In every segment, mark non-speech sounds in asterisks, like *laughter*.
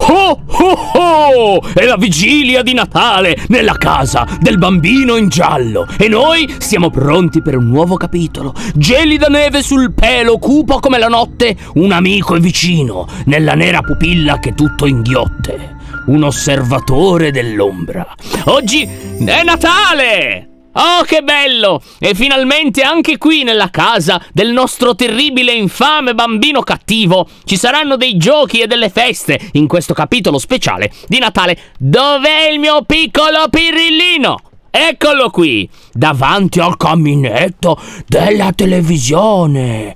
Oh oh oh! È la vigilia di Natale nella casa del bambino in giallo e noi siamo pronti per un nuovo capitolo. Gelida neve sul pelo, cupo come la notte, un amico è vicino, nella nera pupilla che tutto inghiotte. Un osservatore dell'ombra. Oggi è Natale! Oh, che bello! E finalmente anche qui nella casa del nostro terribile infame bambino cattivo ci saranno dei giochi e delle feste in questo capitolo speciale di Natale. Dov'è il mio piccolo pirillino? Eccolo qui, davanti al caminetto della televisione.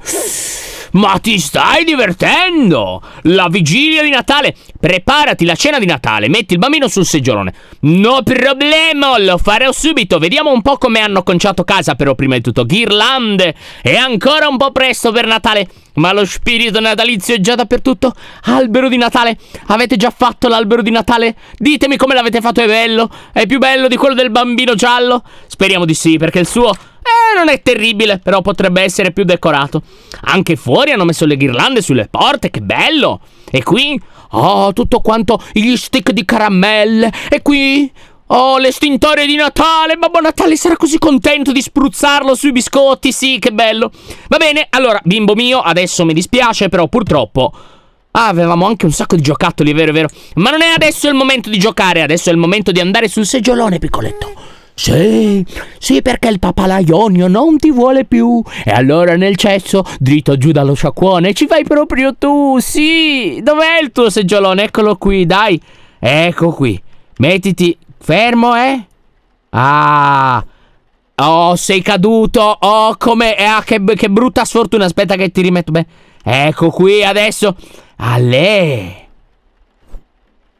Ma ti stai divertendo! La vigilia di Natale! Preparati la cena di Natale, metti il bambino sul seggiolone. No problema, lo farò subito. Vediamo un po' come hanno conciato casa però prima di tutto. Ghirlande! È ancora un po' presto per Natale. Ma lo spirito natalizio è già dappertutto? Albero di Natale? Avete già fatto l'albero di Natale? Ditemi come l'avete fatto, è bello? È più bello di quello del bambino giallo? Speriamo di sì, perché il suo eh, non è terribile, però potrebbe essere più decorato. Anche fuori hanno messo le ghirlande sulle porte, che bello! E qui, oh, tutto quanto gli stick di caramelle. E qui, Oh, l'estintore di Natale! Babbo Natale sarà così contento di spruzzarlo sui biscotti, sì, che bello! Va bene, allora, bimbo mio, adesso mi dispiace, però purtroppo... Ah, avevamo anche un sacco di giocattoli, vero, vero? Ma non è adesso il momento di giocare, adesso è il momento di andare sul seggiolone, piccoletto. Sì, sì perché il papalaionio non ti vuole più. E allora nel cesso, dritto giù dallo sciacquone, ci vai proprio tu, sì. Dov'è il tuo seggiolone? Eccolo qui, dai. Ecco qui. Mettiti fermo, eh. Ah. Oh, sei caduto. Oh, come... Eh, ah, che, che brutta sfortuna. Aspetta che ti rimetto bene. Ecco qui, adesso. Allè.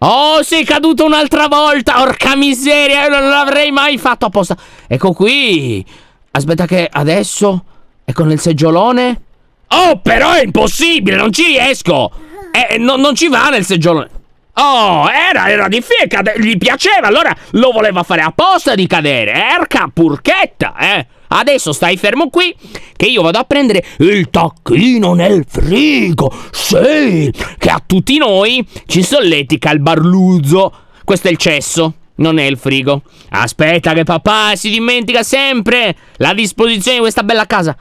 Oh, sei caduto un'altra volta. Orca miseria, io non l'avrei mai fatto apposta. Ecco qui. Aspetta che adesso ecco nel seggiolone. Oh, però è impossibile, non ci riesco. Eh, no, non ci va nel seggiolone. Oh, era, era di fiecca, gli piaceva, allora lo voleva fare apposta di cadere. Erca purchetta, eh. Adesso stai fermo qui che io vado a prendere il tacchino nel frigo. Sì, che a tutti noi ci solletica il barluzzo. Questo è il cesso, non è il frigo. Aspetta che papà si dimentica sempre la disposizione di questa bella casa.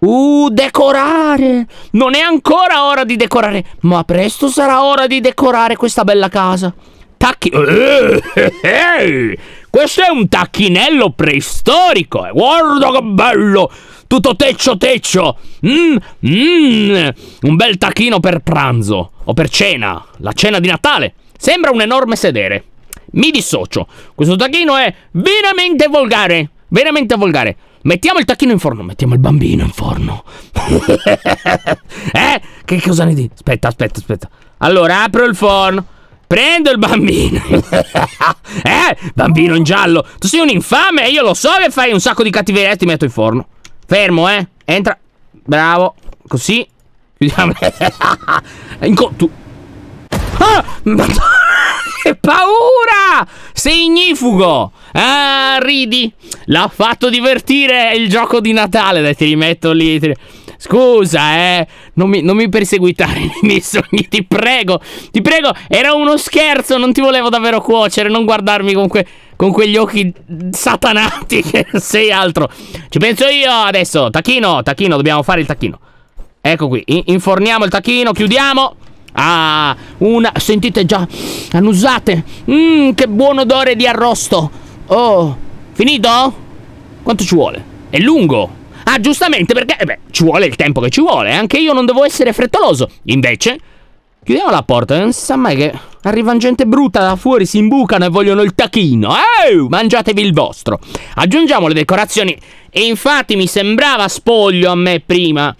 Uh, decorare! Non è ancora ora di decorare, ma presto sarà ora di decorare questa bella casa. Tacchino... *laughs* Questo è un tacchinello preistorico. Eh. Guarda che bello! Tutto teccio teccio. Mmm, mmm. Un bel tacchino per pranzo. O per cena. La cena di Natale. Sembra un enorme sedere. Mi dissocio. Questo tacchino è veramente volgare. Veramente volgare. Mettiamo il tacchino in forno, mettiamo il bambino in forno. *laughs* eh? Che cosa ne dici? Aspetta, aspetta, aspetta. Allora, apro il forno. Prendo il bambino. *laughs* eh, bambino in giallo. Tu sei un infame, io lo so che fai un sacco di cattiveria e ti metto in forno. Fermo, eh. Entra. Bravo. Così. Chiudiamo. *laughs* Inco- tu. Ah! *laughs* Che paura! Signifugo! Ah, ridi! L'ha fatto divertire il gioco di Natale, dai, ti rimetto lì. Ti... Scusa, eh. Non mi, non mi perseguitare *laughs* nei miei sogni, ti prego. Ti prego, era uno scherzo. Non ti volevo davvero cuocere. Non guardarmi con, que, con quegli occhi satanati *laughs* che sei altro. Ci penso io adesso. Tacchino, tacchino, dobbiamo fare il tacchino. Ecco qui, inforniamo il tacchino, chiudiamo. Ah, una... Sentite già, annusate. Mmm, che buon odore di arrosto. Oh, finito? Quanto ci vuole? È lungo. Ah, giustamente, perché eh beh, ci vuole il tempo che ci vuole. Anche io non devo essere frettoloso. Invece, chiudiamo la porta. Non si sa mai che arrivano gente brutta da fuori, si imbucano e vogliono il tachino. Ehi, mangiatevi il vostro. Aggiungiamo le decorazioni. E infatti mi sembrava spoglio a me prima.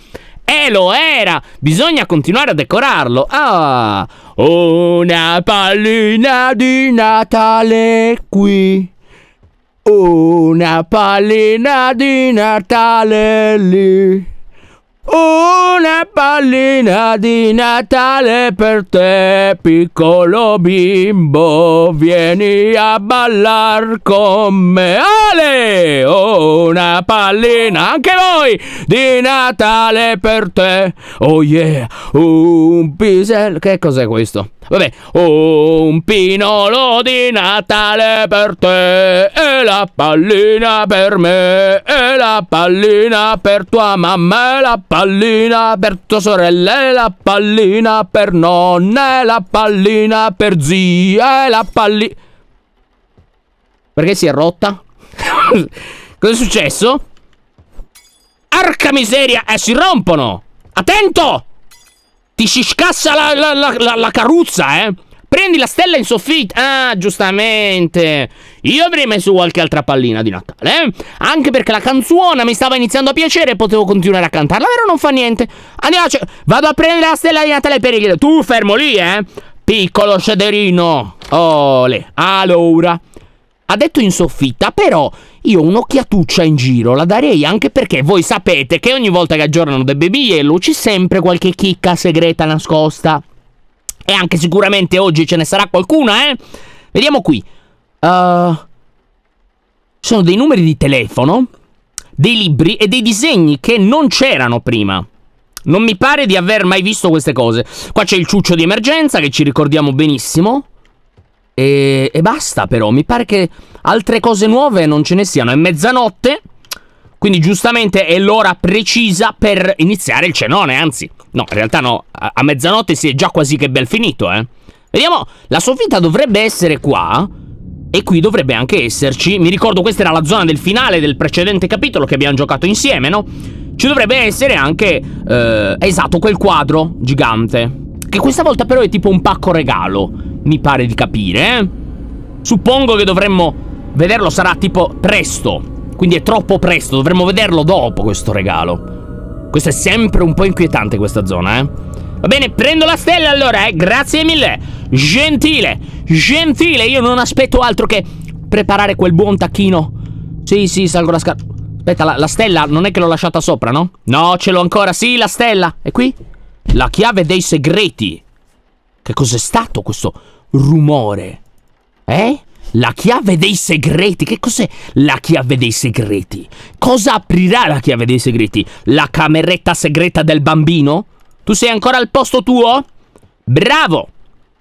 E eh, lo era! Bisogna continuare a decorarlo. Ah! Una pallina di Natale qui. Una pallina di Natale lì. Una pallina di Natale per te, piccolo bimbo, vieni a ballar con me. Ale! Oh, una pallina anche voi di Natale per te. Oh yeah, un pisello. Che cos'è questo? Vabbè, un pinolo di Natale per te e la pallina per me e la pallina per tua mamma e la pallina per tua sorella e la pallina per nonna e la pallina per zia e la pallina... Perché si è rotta? *laughs* Cos'è successo? Arca miseria, e eh, si rompono! Attento! Ti si scassa la, la, la, la carrozza, eh? Prendi la stella in soffitta. Ah, giustamente. Io avrei messo qualche altra pallina di Natale. Eh? Anche perché la canzone mi stava iniziando a piacere e potevo continuare a cantarla. Vero? Non fa niente. Andiamo. Cioè, vado a prendere la stella di Natale per il. Tu fermo lì, eh. Piccolo cederino. Ole. Allora ha detto in soffitta, però io un'occhiatuccia in giro la darei anche perché voi sapete che ogni volta che aggiornano The Baby Yellow c'è sempre qualche chicca segreta nascosta. E anche sicuramente oggi ce ne sarà qualcuna, eh? Vediamo qui. Uh, sono dei numeri di telefono, dei libri e dei disegni che non c'erano prima. Non mi pare di aver mai visto queste cose. Qua c'è il ciuccio di emergenza che ci ricordiamo benissimo. E, e basta però, mi pare che altre cose nuove non ce ne siano. È mezzanotte, quindi giustamente è l'ora precisa per iniziare il cenone, anzi. No, in realtà no, a, a mezzanotte si è già quasi che bel finito, eh. Vediamo, la soffitta dovrebbe essere qua. E qui dovrebbe anche esserci, mi ricordo questa era la zona del finale del precedente capitolo che abbiamo giocato insieme, no? Ci dovrebbe essere anche, eh, esatto, quel quadro gigante. Che questa volta però è tipo un pacco regalo, mi pare di capire, eh? Suppongo che dovremmo vederlo, sarà tipo presto. Quindi è troppo presto, dovremmo vederlo dopo questo regalo. Questo è sempre un po' inquietante questa zona, eh? Va bene, prendo la stella allora, eh? Grazie mille. Gentile, gentile, io non aspetto altro che preparare quel buon tacchino. Sì, sì, salgo la scala. Aspetta, la, la, stella non è che l'ho lasciata sopra, no? No, ce l'ho ancora, sì, la stella. È qui? La chiave dei segreti. Che cos'è stato questo rumore? Eh? La chiave dei segreti. Che cos'è la chiave dei segreti? Cosa aprirà la chiave dei segreti? La cameretta segreta del bambino? Tu sei ancora al posto tuo? Bravo!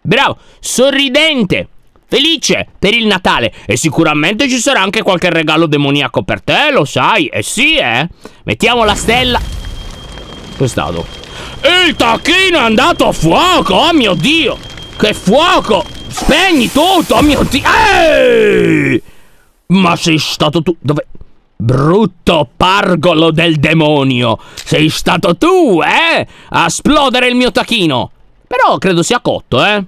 Bravo! Sorridente! Felice per il Natale! E sicuramente ci sarà anche qualche regalo demoniaco per te, lo sai? Eh sì, eh! Mettiamo la stella... Cos'è stato? Il tacchino è andato a fuoco, oh mio Dio! Che fuoco! Spegni tutto, oh mio Dio! Ehi! Ma sei stato tu... Dove... Brutto pargolo del demonio! Sei stato tu, eh? A esplodere il mio tacchino! Però credo sia cotto, eh?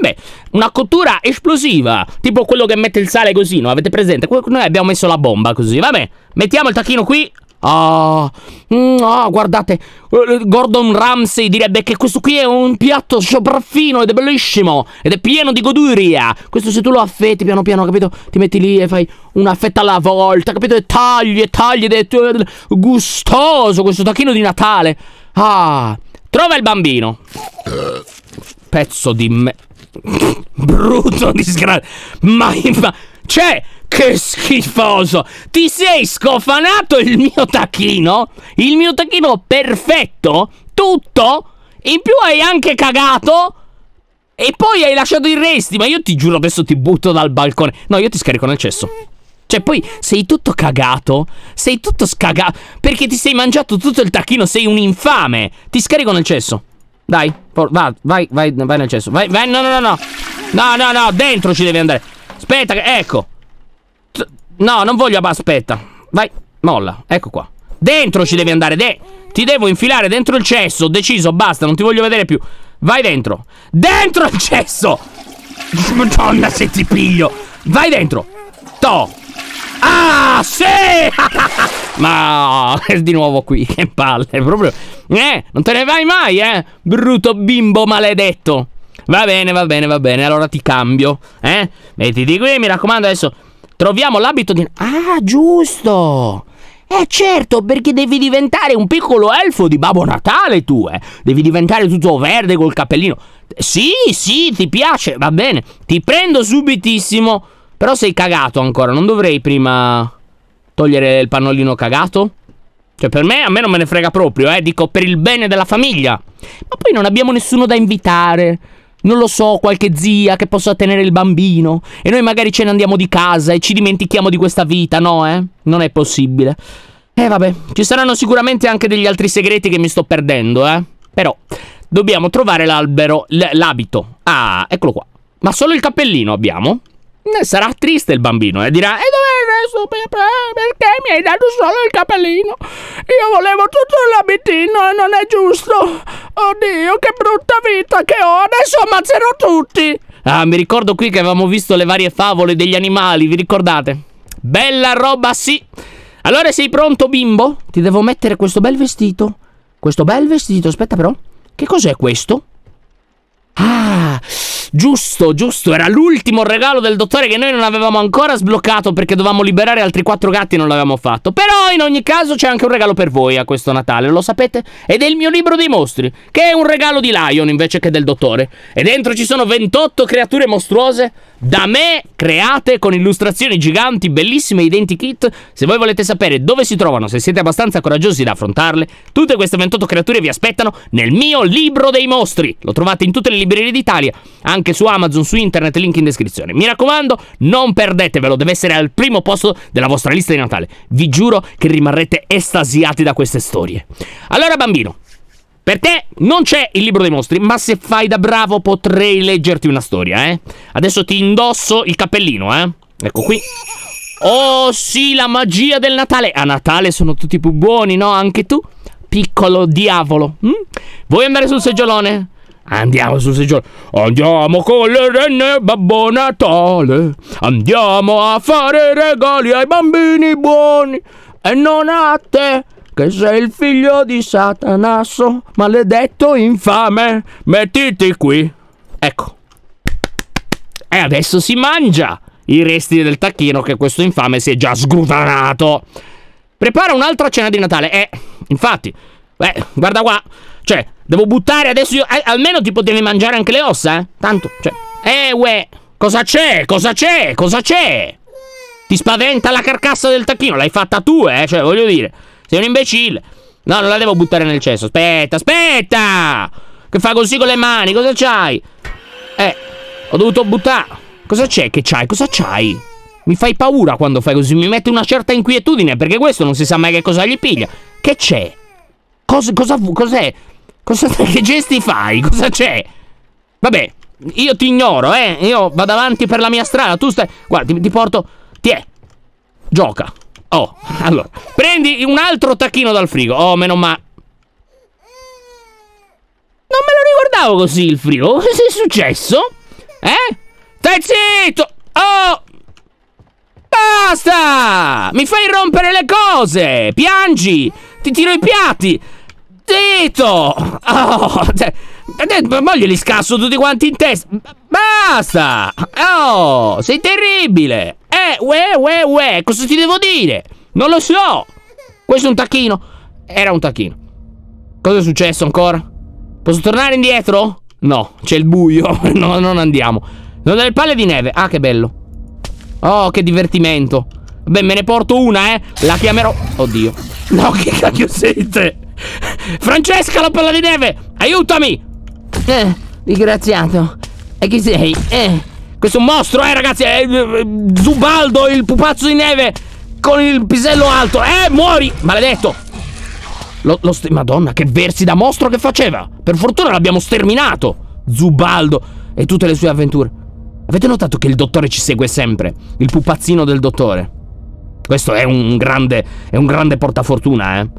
Vabbè, una cottura esplosiva, tipo quello che mette il sale così, no? Avete presente? Noi abbiamo messo la bomba così, vabbè. Mettiamo il tacchino qui, Ah, mm, ah, guardate, eh, Gordon Ramsay direbbe che questo qui è un piatto sopraffino ed è bellissimo ed è pieno di goduria. Questo se tu lo affetti piano piano, capito? Ti metti lì e fai una fetta alla volta, capito? E tagli e tagli ed è eh, gustoso questo tacchino di Natale. Ah, trova il bambino. Pezzo di me. *laughs* Brutto disgraziato. Ma, ma cioè, che schifoso! Ti sei scofanato il mio tacchino? Il mio tacchino perfetto? Tutto? In più hai anche cagato? E poi hai lasciato i resti, ma io ti giuro adesso ti butto dal balcone. No, io ti scarico nel cesso. Cioè, poi sei tutto cagato, sei tutto scagato, perché ti sei mangiato tutto il tacchino, sei un infame. Ti scarico nel cesso. Dai, va, vai, vai, vai nel cesso. Vai, vai, no, no, no. No, no, no, dentro ci devi andare. Aspetta, ecco. No, non voglio aspetta. Vai, molla, ecco qua. Dentro ci devi andare, de ti devo infilare dentro il cesso, ho deciso, basta, non ti voglio vedere più. Vai dentro. Dentro il cesso! *laughs* Madonna se ti piglio. Vai dentro. To. Ah, sì! *laughs* Ma è *laughs* di nuovo qui, che palle, proprio. Eh, non te ne vai mai, eh? Brutto bimbo maledetto. Va bene, va bene, va bene. Allora ti cambio. Eh? Mettiti qui, mi raccomando, adesso troviamo l'abito di... Ah, giusto! Eh certo, perché devi diventare un piccolo elfo di Babbo Natale tu, eh. Devi diventare tutto verde col cappellino. Sì, sì, ti piace, va bene. Ti prendo subitissimo. Però sei cagato ancora, non dovrei prima togliere il pannolino cagato? Cioè per me, a me non me ne frega proprio, eh. Dico per il bene della famiglia. Ma poi non abbiamo nessuno da invitare non lo so, qualche zia che possa tenere il bambino. E noi magari ce ne andiamo di casa e ci dimentichiamo di questa vita, no, eh? Non è possibile. E eh, vabbè, ci saranno sicuramente anche degli altri segreti che mi sto perdendo, eh? Però, dobbiamo trovare l'albero, l'abito. Ah, eccolo qua. Ma solo il cappellino abbiamo? Eh, sarà triste il bambino, eh? Dirà, e eh, dove perché mi hai dato solo il capellino? Io volevo tutto l'abitino e non è giusto. Oddio, che brutta vita che ho, adesso ammazzerò tutti. Ah, mi ricordo qui che avevamo visto le varie favole degli animali, vi ricordate? Bella roba, sì. Allora sei pronto, bimbo? Ti devo mettere questo bel vestito. Questo bel vestito, aspetta però. Che cos'è questo? Ah, Giusto, giusto, era l'ultimo regalo del dottore che noi non avevamo ancora sbloccato perché dovevamo liberare altri quattro gatti e non l'avevamo fatto. Però in ogni caso c'è anche un regalo per voi a questo Natale, lo sapete? Ed è il mio libro dei mostri, che è un regalo di Lion invece che del dottore. E dentro ci sono 28 creature mostruose da me create con illustrazioni giganti, bellissime, identikit. Se voi volete sapere dove si trovano, se siete abbastanza coraggiosi da affrontarle, tutte queste 28 creature vi aspettano nel mio libro dei mostri. Lo trovate in tutte le librerie d'Italia, anche anche su Amazon, su internet, link in descrizione. Mi raccomando, non perdetevelo, deve essere al primo posto della vostra lista di Natale. Vi giuro che rimarrete estasiati da queste storie. Allora bambino, per te non c'è il libro dei mostri, ma se fai da bravo potrei leggerti una storia, eh? Adesso ti indosso il cappellino, eh? Ecco qui. Oh sì, la magia del Natale! A Natale sono tutti più buoni, no? Anche tu? Piccolo diavolo. Hm? Vuoi andare sul seggiolone? Andiamo sul seggiolone. Andiamo con le renne, Babbo Natale. Andiamo a fare regali ai bambini buoni. E non a te, che sei il figlio di Satanasso, maledetto infame. Mettiti qui. Ecco. E adesso si mangia i resti del tacchino che questo infame si è già sgrutanato. Prepara un'altra cena di Natale. Eh, infatti. Beh, guarda qua. Cioè, devo buttare adesso io... Eh, almeno ti potevi mangiare anche le ossa, eh? Tanto, cioè... Eh, uè! Cosa c'è? Cosa c'è? Cosa c'è? Ti spaventa la carcassa del tacchino? L'hai fatta tu, eh? Cioè, voglio dire... Sei un imbecille. No, non la devo buttare nel cesso. Aspetta, aspetta! Che fa così con le mani? Cosa c'hai? Eh, ho dovuto buttare... Cosa c'è che c'hai? Cosa c'hai? Mi fai paura quando fai così, mi mette una certa inquietudine, perché questo non si sa mai che cosa gli piglia. Che c'è? Cosa, cosa, cos'è? Cosa, che gesti fai? Cosa c'è? Vabbè, io ti ignoro, eh. Io vado avanti per la mia strada. Tu stai. Guarda, ti, ti porto. Ti è. Gioca. Oh, *laughs* allora. Prendi un altro tacchino dal frigo. Oh, meno male. Non me lo ricordavo così il frigo. *laughs* Cosa è successo? Eh? Stai zitto! Oh! Basta! Mi fai rompere le cose! Piangi! Ti tiro i piatti! zittito! Oh, cioè, eh, eh, ma glieli scasso tutti quanti in testa! Basta! Oh, sei terribile! Eh, uè, uè, uè, cosa ti devo dire? Non lo so! Questo è un tacchino? Era un tacchino. Cosa è successo ancora? Posso tornare indietro? No, c'è il buio. *laughs* no, non andiamo. Non delle palle di neve. Ah, che bello. Oh, che divertimento. Beh, me ne porto una, eh. La chiamerò... Oddio. No, *laughs* che cacchio siete? Francesca, la palla di neve! Aiutami! Eh, disgraziato. E chi sei? Eh, questo è un mostro, eh, ragazzi! È eh, Zubaldo, il pupazzo di neve! Con il pisello alto! Eh, muori! Maledetto! Lo, lo Madonna, che versi da mostro che faceva! Per fortuna l'abbiamo sterminato! Zubaldo e tutte le sue avventure. Avete notato che il dottore ci segue sempre? Il pupazzino del dottore. Questo è un grande, è un grande portafortuna, eh.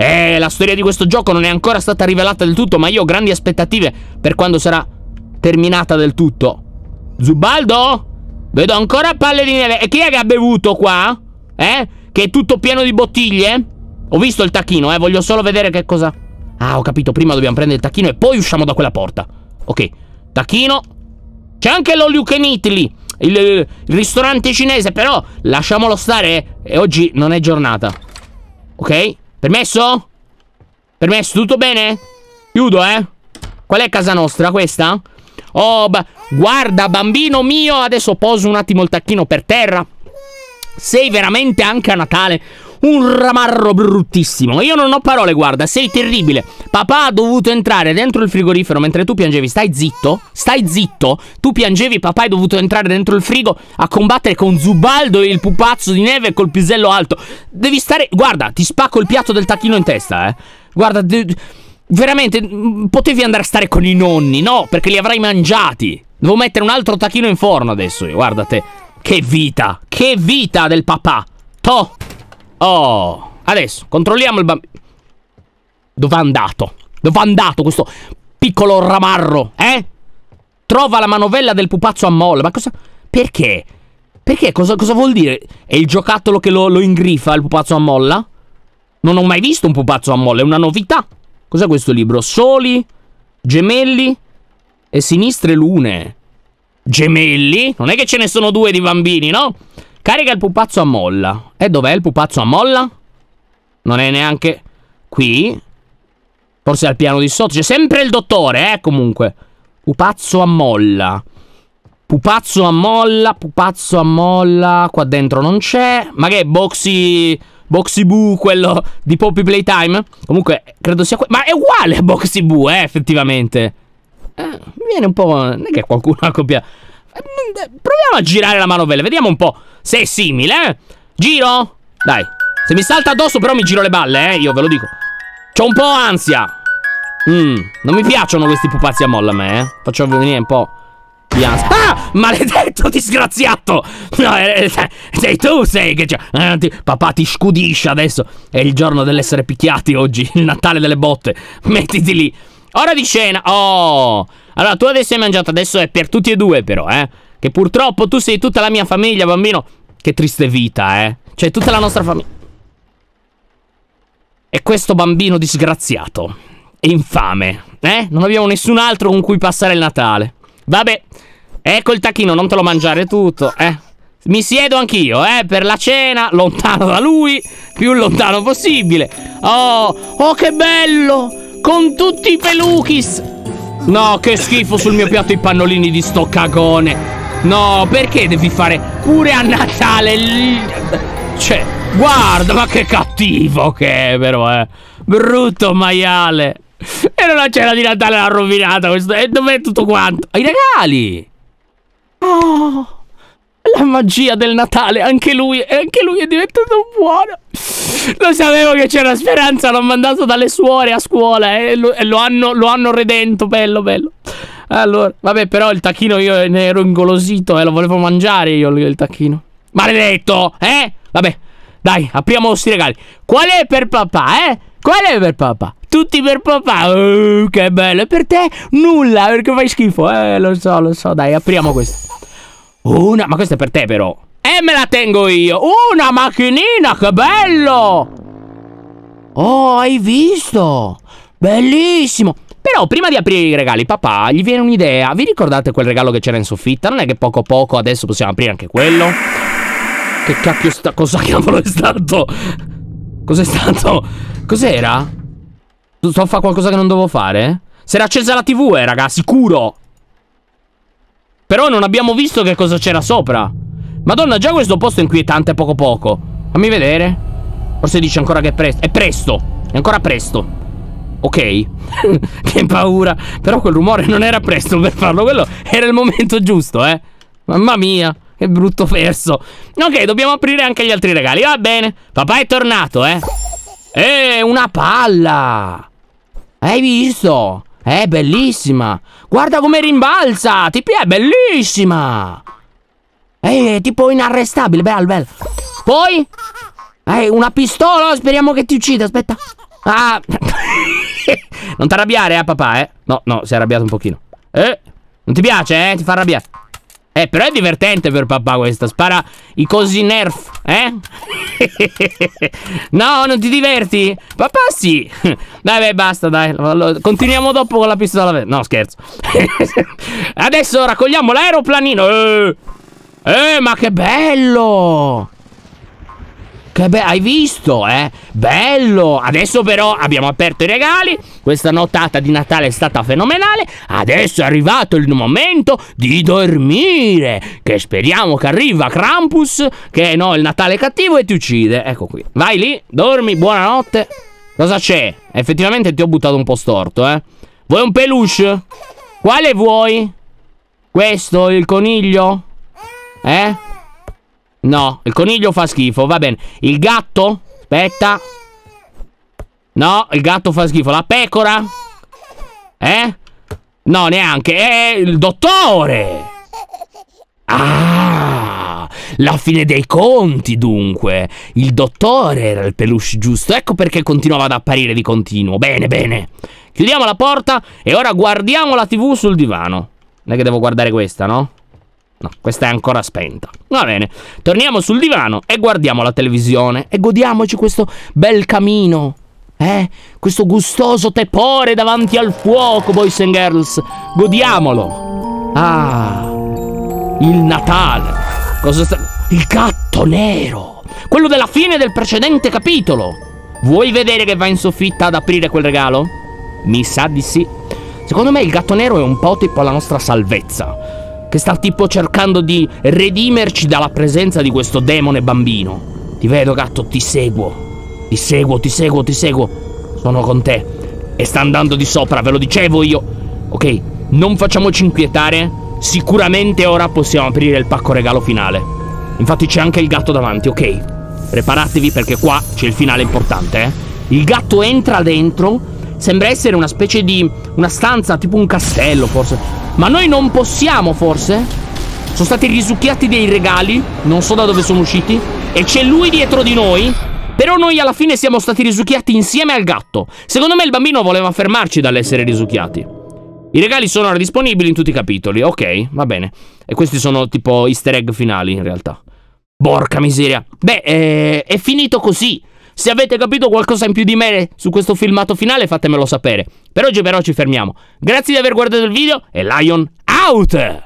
Eh, la storia di questo gioco non è ancora stata rivelata del tutto, ma io ho grandi aspettative per quando sarà terminata del tutto. Zubaldo? Vedo ancora palle di neve. E chi è che ha bevuto qua? Eh? Che è tutto pieno di bottiglie? Ho visto il tacchino, eh. Voglio solo vedere che cosa... Ah, ho capito. Prima dobbiamo prendere il tacchino e poi usciamo da quella porta. Ok. Tacchino. C'è anche l'olio can eat lì. il, il, ristorante cinese, però lasciamolo stare. Eh, e oggi non è giornata. Ok? Permesso? Permesso, tutto bene? Chiudo, eh? Qual è casa nostra, questa? Oh, guarda, bambino mio, adesso poso un attimo il tacchino per terra. Sei veramente anche a Natale un ramarro bruttissimo. Io non ho parole, guarda, sei terribile. Papà ha dovuto entrare dentro il frigorifero mentre tu piangevi. Stai zitto, stai zitto. Tu piangevi, papà è dovuto entrare dentro il frigo a combattere con Zubaldo e il pupazzo di neve col pisello alto. Devi stare... Guarda, ti spacco il piatto del tacchino in testa, eh. Guarda... De... Veramente, potevi andare a stare con i nonni, no? Perché li avrai mangiati. Devo mettere un altro tacchino in forno adesso, guarda te. Che vita, che vita del papà. Toh. Oh, adesso controlliamo il bambino. Dove è andato? Dove è andato questo piccolo ramarro, eh? Trova la manovella del pupazzo a molla. Ma cosa... Perché? Perché? Cosa, cosa vuol dire? È il giocattolo che lo, lo ingrifa, il pupazzo a molla? Non ho mai visto un pupazzo a molla, è una novità. Cos'è questo libro? Soli, gemelli e sinistre lune. Gemelli? Non è che ce ne sono due di bambini, no? Carica il pupazzo a molla. E dov'è il pupazzo a molla? Non è neanche qui. Forse al piano di sotto. C'è sempre il dottore, eh, comunque. Pupazzo a molla. Pupazzo a molla, pupazzo a molla. Qua dentro non c'è. Ma che boxy... Boxy Boo, quello di Poppy Playtime? Comunque, credo sia... Ma è uguale a Boxy Boo, eh, effettivamente. Eh, viene un po'... Non è che qualcuno ha *laughs* copiato... Proviamo a girare la manovella, vediamo un po' se è simile, eh. Giro? Dai. Se mi salta addosso però mi giro le balle, eh? Io ve lo dico. C'ho un po' ansia. Mm, non mi piacciono questi pupazzi a molla a me, eh? Faccio venire un po' di ansia. Ah! Maledetto disgraziato! No, eh, eh, sei tu sei che c'è. papà ti scudisce adesso. È il giorno dell'essere picchiati oggi, il Natale delle botte. Mettiti lì. Ora di scena. Oh! Allora, tu adesso hai mangiato, adesso è per tutti e due però, eh. Che purtroppo tu sei tutta la mia famiglia, bambino. Che triste vita, eh. Cioè, tutta la nostra famiglia. E questo bambino disgraziato. E infame. Eh? Non abbiamo nessun altro con cui passare il Natale. Vabbè. Ecco eh, il tacchino, non te lo mangiare tutto, eh. Mi siedo anch'io, eh, per la cena, lontano da lui, più lontano possibile. Oh, oh che bello! Con tutti i peluchis! No, che schifo sul mio piatto i pannolini di sto cagone. No, perché devi fare pure a Natale? Cioè, guarda, ma che cattivo che è, però, eh. Brutto maiale. E non la cena di Natale l'ha rovinata questo. E dov'è tutto quanto? I regali! Oh, la magia del Natale, anche lui, anche lui è diventato buono. *laughs* Lo sapevo che c'era speranza, l'ho mandato dalle suore a scuola e, lo, e lo, hanno, lo, hanno, redento, bello, bello. Allora, vabbè, però il tacchino io ne ero ingolosito, eh, lo volevo mangiare io il tacchino. Maledetto, eh? Vabbè, dai, apriamo questi regali. Qual è per papà, eh? Qual è per papà? Tutti per papà. Uh, che bello. E per te nulla, perché fai schifo. Eh, lo so, lo so. Dai, apriamo questo. Una, ma questo è per te però. Eh, me la tengo io! Una macchinina, che bello! Oh, hai visto? Bellissimo! Però prima di aprire i regali, papà, gli viene un'idea. Vi ricordate quel regalo che c'era in soffitta? Non è che poco poco adesso possiamo aprire anche quello? Che cacchio sta... Cosa cavolo è stato? Cos'è stato? Cos'era? Sto a fare qualcosa che non devo fare? Si era accesa la tv, eh, raga, sicuro! Però non abbiamo visto che cosa c'era sopra. Madonna, già questo posto è inquietante poco poco. Fammi vedere. Forse dice ancora che è presto. È presto. È ancora presto. Ok. *laughs* che paura. Però quel rumore non era presto per farlo. Quello era il momento giusto, eh. Mamma mia. Che brutto perso. Ok, dobbiamo aprire anche gli altri regali. Va bene. Papà è tornato, eh. Eh, una palla. Hai visto? È bellissima. Guarda come rimbalza. Tipi, è bellissima. Ehi, tipo inarrestabile, bello, bello. Poi? Ehi, una pistola, speriamo che ti uccida, aspetta. Ah. *laughs* non ti arrabbiare, eh, papà, eh. No, no, si è arrabbiato un pochino. Eh, non ti piace, eh? Ti fa arrabbiare. Eh, però è divertente per papà questa. Spara i cosi nerf, eh? *laughs* no, non ti diverti? Papà sì. *laughs* Dai, beh, basta, dai. Continuiamo dopo con la pistola. No, scherzo. Adesso raccogliamo l'aeroplanino. Eh. Eh, ma che bello! Che bello, hai visto, eh? Bello! Adesso però abbiamo aperto i regali, questa nottata di Natale è stata fenomenale, adesso è arrivato il momento di dormire, che speriamo che arriva Krampus, che no, il Natale è cattivo e ti uccide, ecco qui. Vai lì, dormi, buonanotte. Cosa c'è? Effettivamente ti ho buttato un po' storto, eh? Vuoi un peluche? Quale vuoi? Questo, il coniglio? Eh? No, il coniglio fa schifo, va bene. Il gatto? Aspetta. No, il gatto fa schifo. La pecora? Eh? No, neanche. È il dottore! Ah! La fine dei conti, dunque. Il dottore era il peluche giusto. Ecco perché continuava ad apparire di continuo. Bene, bene. Chiudiamo la porta e ora guardiamo la tv sul divano. Non è che devo guardare questa, no? No, questa è ancora spenta. Va bene, torniamo sul divano e guardiamo la televisione e godiamoci questo bel camino. Eh, questo gustoso tepore davanti al fuoco, boys and girls. Godiamolo. Ah, il Natale. Cosa sta... Il gatto nero. Quello della fine del precedente capitolo. Vuoi vedere che va in soffitta ad aprire quel regalo? Mi sa di sì. Secondo me il gatto nero è un po' tipo la nostra salvezza che sta tipo cercando di redimerci dalla presenza di questo demone bambino. Ti vedo, gatto, ti seguo. Ti seguo, ti seguo, ti seguo. Sono con te. E sta andando di sopra, ve lo dicevo io. Ok, non facciamoci inquietare. Sicuramente ora possiamo aprire il pacco regalo finale. Infatti c'è anche il gatto davanti, ok? Preparatevi perché qua c'è il finale importante, eh? Il gatto entra dentro. Sembra essere una specie di... una stanza, tipo un castello forse. Ma noi non possiamo forse? Sono stati risucchiati dei regali Non so da dove sono usciti E c'è lui dietro di noi però noi alla fine siamo stati risucchiati insieme al gatto. Secondo me il bambino voleva fermarci dall'essere risucchiati. I regali sono ora disponibili in tutti i capitoli. Ok, va bene. E questi sono tipo easter egg finali in realtà. Porca miseria. Beh, eh, è finito così. Se avete capito qualcosa in più di me su questo filmato finale fatemelo sapere. Per oggi però ci fermiamo. Grazie di aver guardato il video e Lion out!